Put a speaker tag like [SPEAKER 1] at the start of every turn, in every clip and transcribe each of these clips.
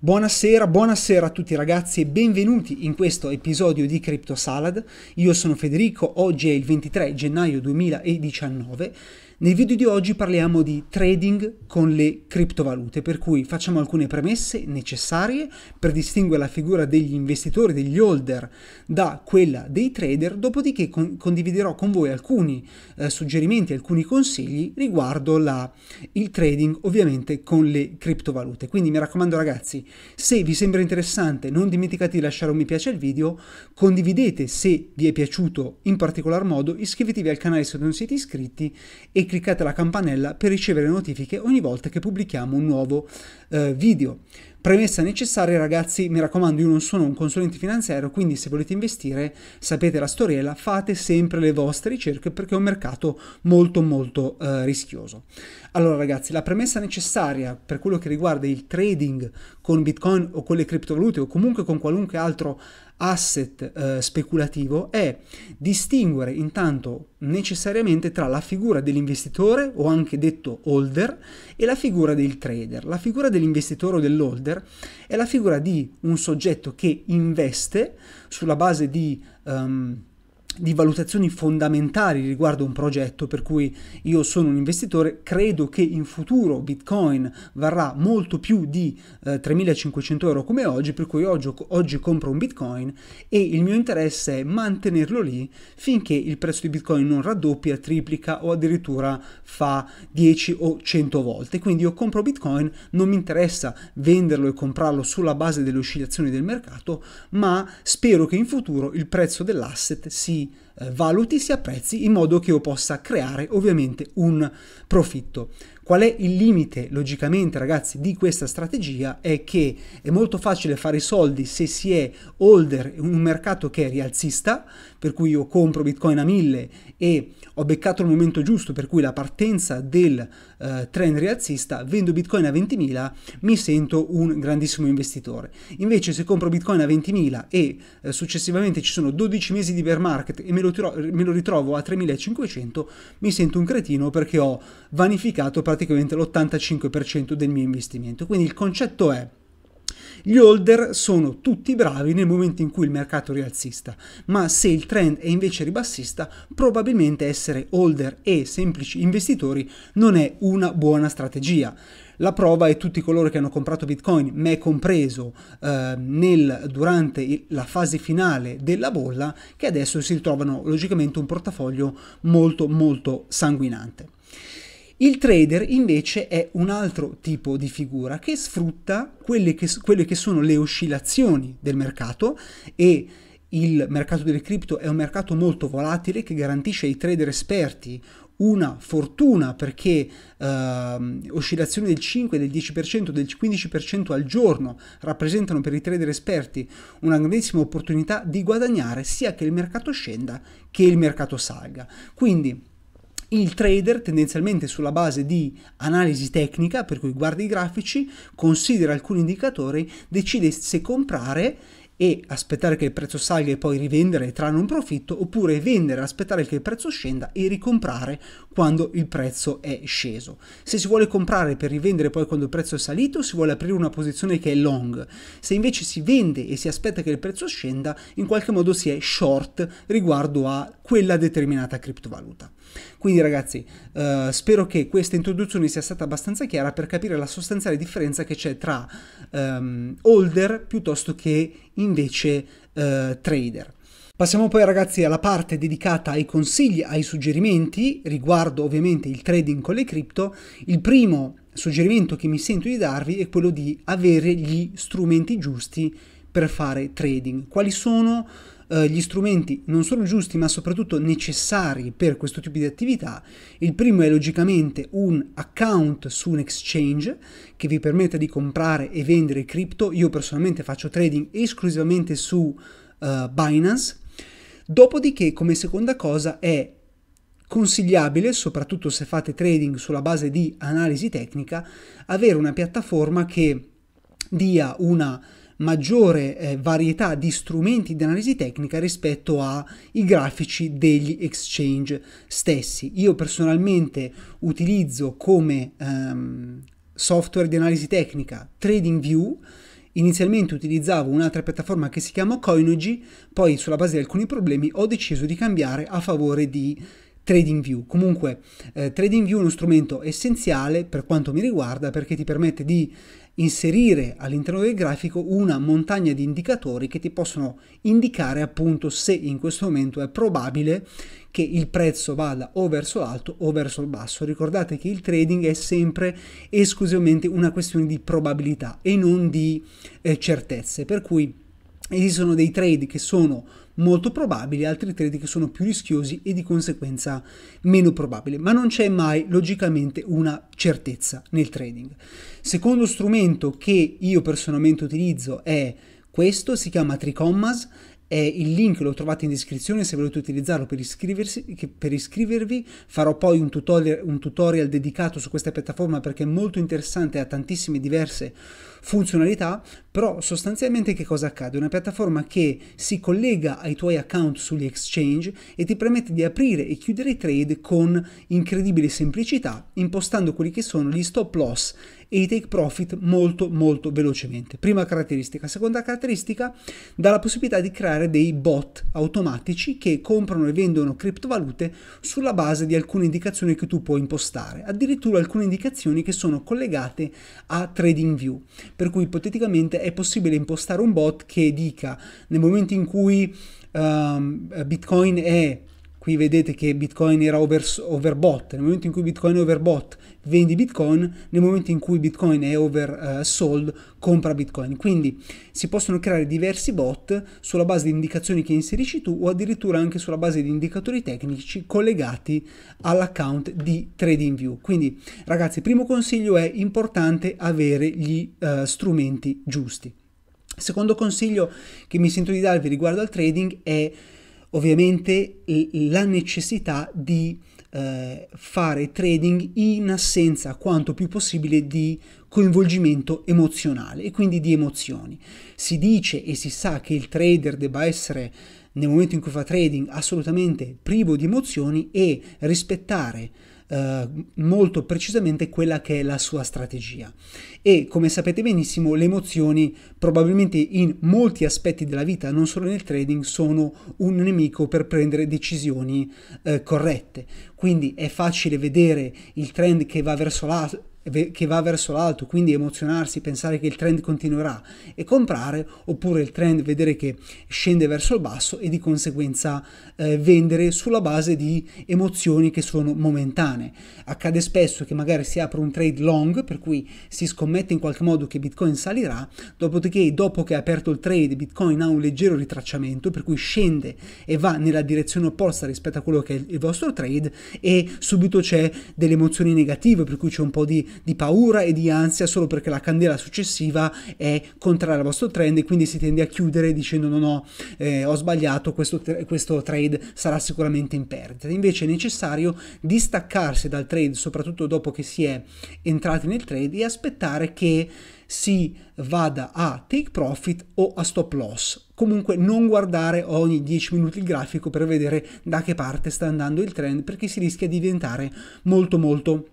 [SPEAKER 1] Buonasera, buonasera a tutti ragazzi e benvenuti in questo episodio di Crypto Salad. Io sono Federico, oggi è il 23 gennaio 2019 nel video di oggi parliamo di trading con le criptovalute, per cui facciamo alcune premesse necessarie per distinguere la figura degli investitori, degli holder, da quella dei trader, dopodiché con condividerò con voi alcuni eh, suggerimenti, alcuni consigli riguardo la, il trading ovviamente con le criptovalute. Quindi mi raccomando ragazzi, se vi sembra interessante non dimenticate di lasciare un mi piace al video, condividete se vi è piaciuto in particolar modo, iscrivetevi al canale se non siete iscritti e cliccate la campanella per ricevere notifiche ogni volta che pubblichiamo un nuovo eh, video. Premessa necessaria ragazzi, mi raccomando io non sono un consulente finanziario, quindi se volete investire sapete la storiella, fate sempre le vostre ricerche perché è un mercato molto molto eh, rischioso. Allora ragazzi, la premessa necessaria per quello che riguarda il trading con Bitcoin o con le criptovalute o comunque con qualunque altro asset eh, speculativo è distinguere intanto necessariamente tra la figura dell'investitore o anche detto holder e la figura del trader. La figura dell'investitore o dell'holder è la figura di un soggetto che investe sulla base di... Um, di valutazioni fondamentali riguardo un progetto, per cui io sono un investitore, credo che in futuro Bitcoin varrà molto più di eh, 3.500 euro come oggi, per cui oggi, oggi compro un Bitcoin e il mio interesse è mantenerlo lì finché il prezzo di Bitcoin non raddoppia, triplica o addirittura fa 10 o 100 volte. Quindi io compro Bitcoin, non mi interessa venderlo e comprarlo sulla base delle oscillazioni del mercato, ma spero che in futuro il prezzo dell'asset si eh, valuti, si apprezzi in modo che io possa creare ovviamente un profitto. Qual è il limite, logicamente, ragazzi, di questa strategia? È che è molto facile fare soldi se si è holder in un mercato che è rialzista, per cui io compro Bitcoin a 1000 e ho beccato il momento giusto, per cui la partenza del eh, trend rialzista, vendo Bitcoin a 20.000, mi sento un grandissimo investitore. Invece se compro Bitcoin a 20.000 e eh, successivamente ci sono 12 mesi di bear market e me lo, tiro, me lo ritrovo a 3.500, mi sento un cretino perché ho vanificato praticamente praticamente l'85% del mio investimento. Quindi il concetto è gli holder sono tutti bravi nel momento in cui il mercato è rialzista, ma se il trend è invece ribassista, probabilmente essere holder e semplici investitori non è una buona strategia. La prova è tutti coloro che hanno comprato Bitcoin, me compreso, eh, nel, durante il, la fase finale della bolla, che adesso si ritrovano logicamente un portafoglio molto molto sanguinante. Il trader invece è un altro tipo di figura che sfrutta quelle che, quelle che sono le oscillazioni del mercato e il mercato delle cripto è un mercato molto volatile che garantisce ai trader esperti una fortuna perché eh, oscillazioni del 5, del 10%, del 15% al giorno rappresentano per i trader esperti una grandissima opportunità di guadagnare sia che il mercato scenda che il mercato salga. Quindi il trader tendenzialmente sulla base di analisi tecnica, per cui guarda i grafici, considera alcuni indicatori, decide se comprare e aspettare che il prezzo salga e poi rivendere e trarne un profitto, oppure vendere, aspettare che il prezzo scenda e ricomprare quando il prezzo è sceso. Se si vuole comprare per rivendere poi quando il prezzo è salito, si vuole aprire una posizione che è long. Se invece si vende e si aspetta che il prezzo scenda, in qualche modo si è short riguardo a quella determinata criptovaluta. Quindi ragazzi, eh, spero che questa introduzione sia stata abbastanza chiara per capire la sostanziale differenza che c'è tra ehm, holder piuttosto che invece eh, trader. Passiamo poi ragazzi alla parte dedicata ai consigli, ai suggerimenti riguardo ovviamente il trading con le cripto. Il primo suggerimento che mi sento di darvi è quello di avere gli strumenti giusti per fare trading. Quali sono eh, gli strumenti non solo giusti ma soprattutto necessari per questo tipo di attività. Il primo è logicamente un account su un exchange che vi permetta di comprare e vendere cripto. Io personalmente faccio trading esclusivamente su eh, Binance. Dopodiché, come seconda cosa, è consigliabile, soprattutto se fate trading sulla base di analisi tecnica, avere una piattaforma che dia una maggiore eh, varietà di strumenti di analisi tecnica rispetto ai grafici degli exchange stessi. Io personalmente utilizzo come ehm, software di analisi tecnica TradingView, Inizialmente utilizzavo un'altra piattaforma che si chiama Coinogy, poi sulla base di alcuni problemi ho deciso di cambiare a favore di TradingView. Comunque eh, TradingView è uno strumento essenziale per quanto mi riguarda perché ti permette di inserire all'interno del grafico una montagna di indicatori che ti possono indicare appunto se in questo momento è probabile che il prezzo vada o verso l'alto o verso il basso. Ricordate che il trading è sempre esclusivamente una questione di probabilità e non di eh, certezze, per cui esistono dei trade che sono molto probabili, altri trade che sono più rischiosi e di conseguenza meno probabili, ma non c'è mai logicamente una certezza nel trading. Secondo strumento che io personalmente utilizzo è questo si chiama Tricommas eh, il link lo trovate in descrizione se volete utilizzarlo per, per iscrivervi. Farò poi un tutorial, un tutorial dedicato su questa piattaforma perché è molto interessante, ha tantissime diverse funzionalità, però sostanzialmente che cosa accade? Una piattaforma che si collega ai tuoi account sugli exchange e ti permette di aprire e chiudere i trade con incredibile semplicità, impostando quelli che sono gli stop loss e i take profit molto molto velocemente. Prima caratteristica. Seconda caratteristica dà la possibilità di creare dei bot automatici che comprano e vendono criptovalute sulla base di alcune indicazioni che tu puoi impostare, addirittura alcune indicazioni che sono collegate a TradingView, per cui ipoteticamente è possibile impostare un bot che dica nel momento in cui um, Bitcoin è qui vedete che Bitcoin era over, overbought, nel momento in cui Bitcoin è overbought vendi Bitcoin, nel momento in cui Bitcoin è oversold eh, uh, compra Bitcoin. Quindi si possono creare diversi bot sulla base di indicazioni che inserisci tu o addirittura anche sulla base di indicatori tecnici collegati all'account di TradingView. Quindi ragazzi, primo consiglio è importante avere gli uh, strumenti giusti. Secondo consiglio che mi sento di darvi riguardo al trading è ovviamente la necessità di eh, fare trading in assenza quanto più possibile di coinvolgimento emozionale e quindi di emozioni. Si dice e si sa che il trader debba essere nel momento in cui fa trading assolutamente privo di emozioni e rispettare eh, molto precisamente quella che è la sua strategia. E come sapete benissimo, le emozioni probabilmente in molti aspetti della vita, non solo nel trading, sono un nemico per prendere decisioni eh, corrette. Quindi è facile vedere il trend che va verso l'alto che va verso l'alto, quindi emozionarsi, pensare che il trend continuerà e comprare, oppure il trend vedere che scende verso il basso e di conseguenza eh, vendere sulla base di emozioni che sono momentanee. Accade spesso che magari si apre un trade long, per cui si scommette in qualche modo che Bitcoin salirà, dopodiché dopo che ha aperto il trade Bitcoin ha un leggero ritracciamento, per cui scende e va nella direzione opposta rispetto a quello che è il vostro trade e subito c'è delle emozioni negative, per cui c'è un po' di di, paura e di ansia solo perché la candela successiva è contraria al vostro trend e quindi si tende a chiudere dicendo no no eh, ho sbagliato questo, questo trade sarà sicuramente in perdita invece è necessario distaccarsi dal trade soprattutto dopo che si è entrati nel trade e aspettare che si vada a take profit o a stop loss. Comunque non guardare ogni 10 minuti il grafico per vedere da che parte sta andando il trend perché si rischia di diventare molto molto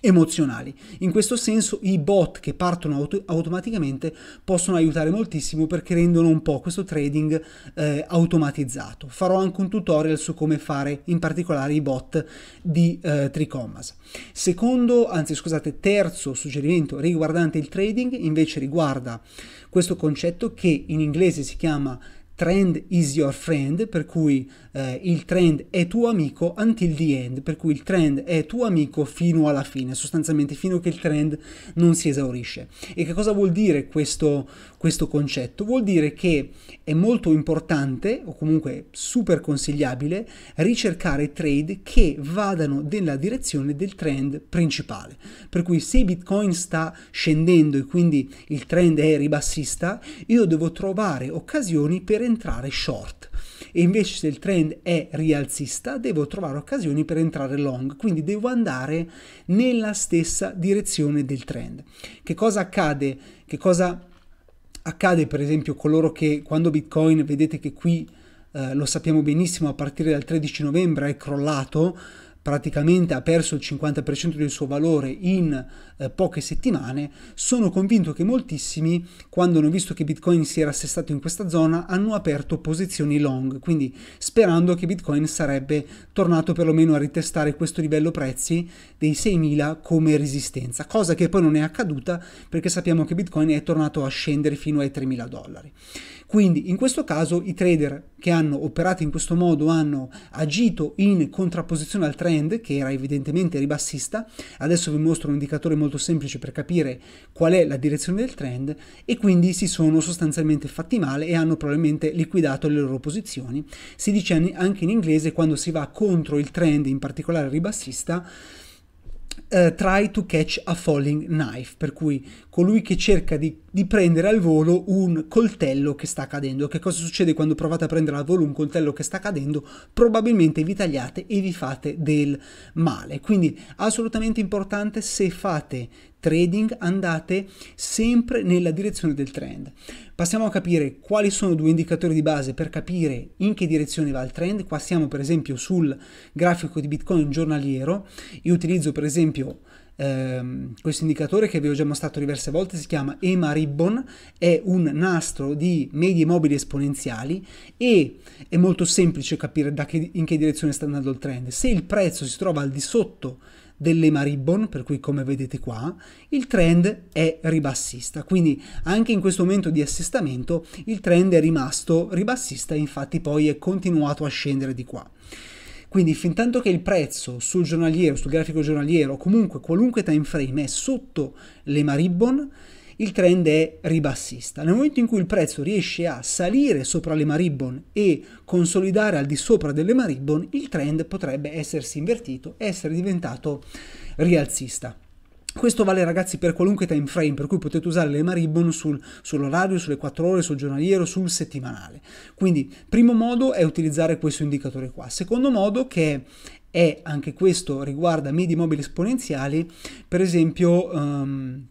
[SPEAKER 1] emozionali. In questo senso i bot che partono auto- automaticamente possono aiutare moltissimo perché rendono un po' questo trading eh, automatizzato. Farò anche un tutorial su come fare in particolare i bot di eh, Tricommas. Secondo, anzi scusate, terzo suggerimento riguardante il trading invece riguarda questo concetto che in inglese si chiama trend is your friend, per cui eh, il trend è tuo amico until the end, per cui il trend è tuo amico fino alla fine, sostanzialmente fino a che il trend non si esaurisce. E che cosa vuol dire questo, questo concetto? Vuol dire che è molto importante, o comunque super consigliabile, ricercare trade che vadano nella direzione del trend principale. Per cui se Bitcoin sta scendendo e quindi il trend è ribassista, io devo trovare occasioni per entrare entrare short e invece se il trend è rialzista devo trovare occasioni per entrare long, quindi devo andare nella stessa direzione del trend. Che cosa accade? Che cosa accade per esempio coloro che quando Bitcoin vedete che qui eh, lo sappiamo benissimo a partire dal 13 novembre è crollato praticamente ha perso il 50% del suo valore in eh, poche settimane, sono convinto che moltissimi, quando hanno visto che Bitcoin si era assestato in questa zona, hanno aperto posizioni long, quindi sperando che Bitcoin sarebbe tornato perlomeno a ritestare questo livello prezzi dei 6.000 come resistenza, cosa che poi non è accaduta perché sappiamo che Bitcoin è tornato a scendere fino ai 3.000 dollari. Quindi in questo caso i trader che hanno operato in questo modo hanno agito in contrapposizione al trend che era evidentemente ribassista, adesso vi mostro un indicatore molto semplice per capire qual è la direzione del trend e quindi si sono sostanzialmente fatti male e hanno probabilmente liquidato le loro posizioni. Si dice anche in inglese quando si va contro il trend in particolare ribassista Uh, try to catch a falling knife, per cui colui che cerca di, di, prendere al volo un coltello che sta cadendo. Che cosa succede quando provate a prendere al volo un coltello che sta cadendo? Probabilmente vi tagliate e vi fate del male. Quindi assolutamente importante se fate trading andate sempre nella direzione del trend. Passiamo a capire quali sono due indicatori di base per capire in che direzione va il trend. Qua siamo per esempio sul grafico di Bitcoin giornaliero. Io utilizzo per esempio ehm, questo indicatore che vi ho già mostrato diverse volte, si chiama EMA Ribbon, è un nastro di medie mobili esponenziali e è molto semplice capire da che, in che direzione sta andando il trend. Se il prezzo si trova al di sotto delle Maribbon, per cui come vedete qua, il trend è ribassista. Quindi anche in questo momento di assestamento il trend è rimasto ribassista, infatti poi è continuato a scendere di qua. Quindi fin tanto che il prezzo sul giornaliero, sul grafico giornaliero, comunque qualunque time frame è sotto le Maribbon, il trend è ribassista. Nel momento in cui il prezzo riesce a salire sopra le Maribbon e consolidare al di sopra delle Maribbon, il trend potrebbe essersi invertito, essere diventato rialzista. Questo vale ragazzi per qualunque time frame, per cui potete usare le Maribbon sul, sull'orario, sulle 4 ore, sul giornaliero, sul settimanale. Quindi, primo modo è utilizzare questo indicatore qua. Secondo modo, che è anche questo riguarda medi mobili esponenziali, per esempio... Um,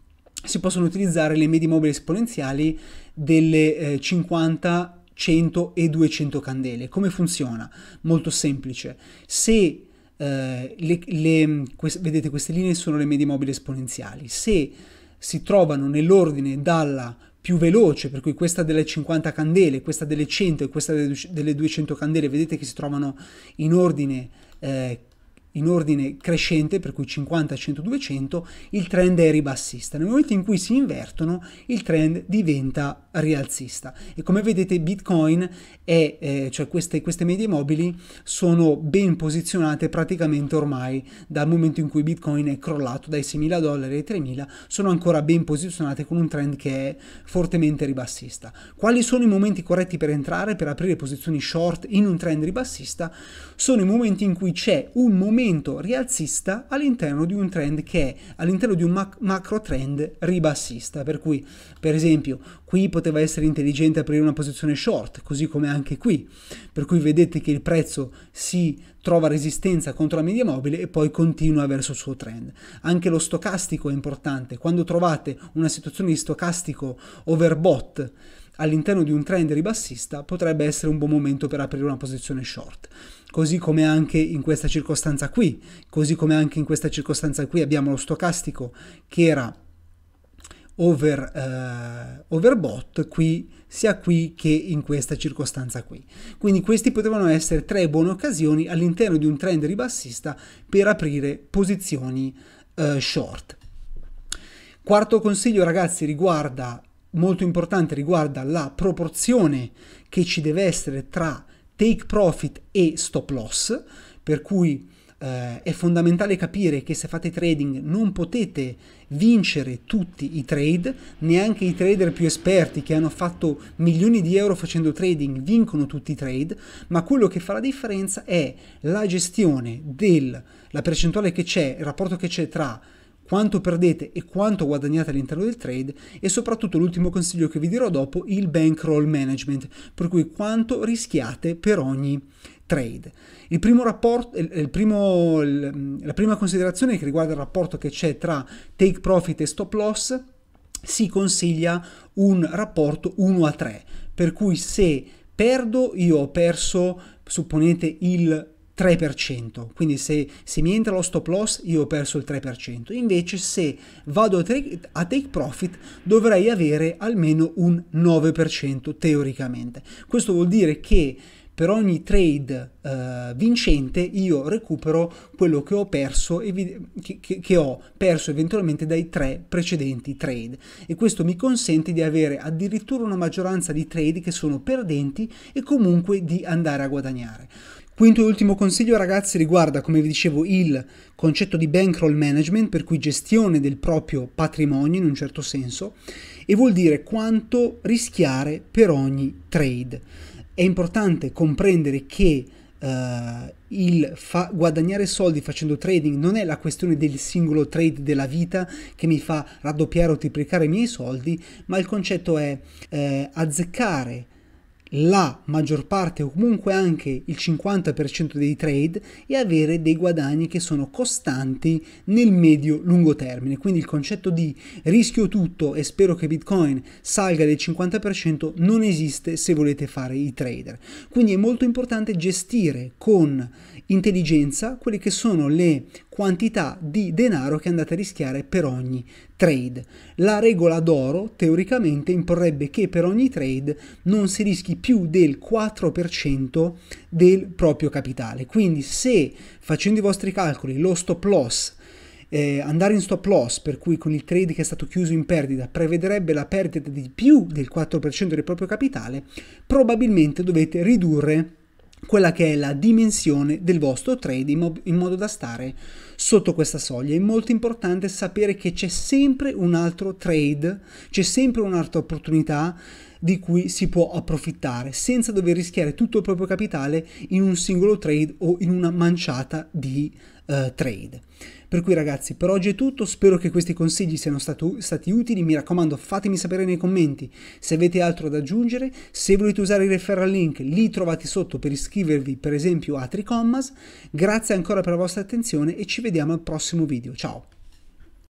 [SPEAKER 1] si possono utilizzare le medie mobili esponenziali delle eh, 50, 100 e 200 candele. Come funziona? Molto semplice. Se eh, le, le, quest, vedete queste linee sono le medie mobili esponenziali, se si trovano nell'ordine dalla più veloce, per cui questa delle 50 candele, questa delle 100 e questa delle 200 candele, vedete che si trovano in ordine eh, in ordine crescente, per cui 50, 100, 200, il trend è ribassista. Nel momento in cui si invertono, il trend diventa rialzista. E come vedete Bitcoin e eh, cioè queste, queste medie mobili sono ben posizionate praticamente ormai dal momento in cui Bitcoin è crollato dai 6.000 dollari ai 3.000, sono ancora ben posizionate con un trend che è fortemente ribassista. Quali sono i momenti corretti per entrare, per aprire posizioni short in un trend ribassista? Sono i momenti in cui c'è un momento rialzista all'interno di un trend che è all'interno di un mac- macro trend ribassista, per cui per esempio Qui poteva essere intelligente aprire una posizione short, così come anche qui. Per cui vedete che il prezzo si trova resistenza contro la media mobile e poi continua verso il suo trend. Anche lo stocastico è importante. Quando trovate una situazione di stocastico overbought all'interno di un trend ribassista, potrebbe essere un buon momento per aprire una posizione short così come anche in questa circostanza qui, così come anche in questa circostanza qui abbiamo lo stocastico che era over, uh, overbought qui, sia qui che in questa circostanza qui. Quindi questi potevano essere tre buone occasioni all'interno di un trend ribassista per aprire posizioni uh, short. Quarto consiglio ragazzi riguarda, molto importante, riguarda la proporzione che ci deve essere tra take profit e stop loss, per cui eh, è fondamentale capire che se fate trading non potete vincere tutti i trade, neanche i trader più esperti che hanno fatto milioni di euro facendo trading vincono tutti i trade, ma quello che fa la differenza è la gestione della percentuale che c'è, il rapporto che c'è tra quanto perdete e quanto guadagnate all'interno del trade e soprattutto l'ultimo consiglio che vi dirò dopo, il bankroll management, per cui quanto rischiate per ogni trade. Il primo rapporto, il primo, la prima considerazione che riguarda il rapporto che c'è tra take profit e stop loss si consiglia un rapporto 1 a 3, per cui se perdo io ho perso, supponete, il 3%, quindi se, se, mi entra lo stop loss io ho perso il 3%, invece se vado a take, a take, profit dovrei avere almeno un 9% teoricamente. Questo vuol dire che per ogni trade uh, vincente io recupero quello che ho perso evi- che, che, che ho perso eventualmente dai tre precedenti trade e questo mi consente di avere addirittura una maggioranza di trade che sono perdenti e comunque di andare a guadagnare. Quinto e ultimo consiglio ragazzi riguarda, come vi dicevo, il concetto di bankroll management, per cui gestione del proprio patrimonio in un certo senso, e vuol dire quanto rischiare per ogni trade è importante comprendere che uh, il fa- guadagnare soldi facendo trading non è la questione del singolo trade della vita che mi fa raddoppiare o triplicare i miei soldi, ma il concetto è eh, azzeccare la maggior parte o comunque anche il 50% dei trade e avere dei guadagni che sono costanti nel medio-lungo termine. Quindi il concetto di rischio tutto e spero che Bitcoin salga del 50% non esiste se volete fare i trader. Quindi è molto importante gestire con intelligenza quelle che sono le quantità di denaro che andate a rischiare per ogni trade. La regola d'oro teoricamente imporrebbe che per ogni trade non si rischi più del 4% del proprio capitale. Quindi se facendo i vostri calcoli lo stop loss eh, andare in stop loss, per cui con il trade che è stato chiuso in perdita, prevederebbe la perdita di più del 4% del proprio capitale, probabilmente dovete ridurre quella che è la dimensione del vostro trading in modo da stare sotto questa soglia è molto importante sapere che c'è sempre un altro trade, c'è sempre un'altra opportunità di cui si può approfittare senza dover rischiare tutto il proprio capitale in un singolo trade o in una manciata di uh, trade. Per cui ragazzi, per oggi è tutto, spero che questi consigli siano stato, stati utili, mi raccomando fatemi sapere nei commenti se avete altro da aggiungere, se volete usare il referral link li trovate sotto per iscrivervi per esempio a Tricommas, grazie ancora per la vostra attenzione e ci vediamo vediamo al prossimo video. Ciao!